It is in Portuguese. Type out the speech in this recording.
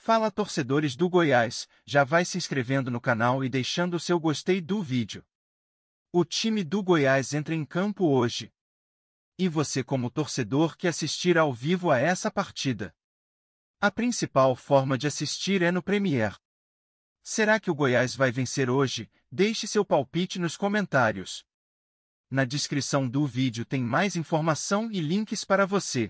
Fala torcedores do Goiás, já vai se inscrevendo no canal e deixando o seu gostei do vídeo. O time do Goiás entra em campo hoje. E você como torcedor que assistir ao vivo a essa partida. A principal forma de assistir é no Premier. Será que o Goiás vai vencer hoje? Deixe seu palpite nos comentários. Na descrição do vídeo tem mais informação e links para você.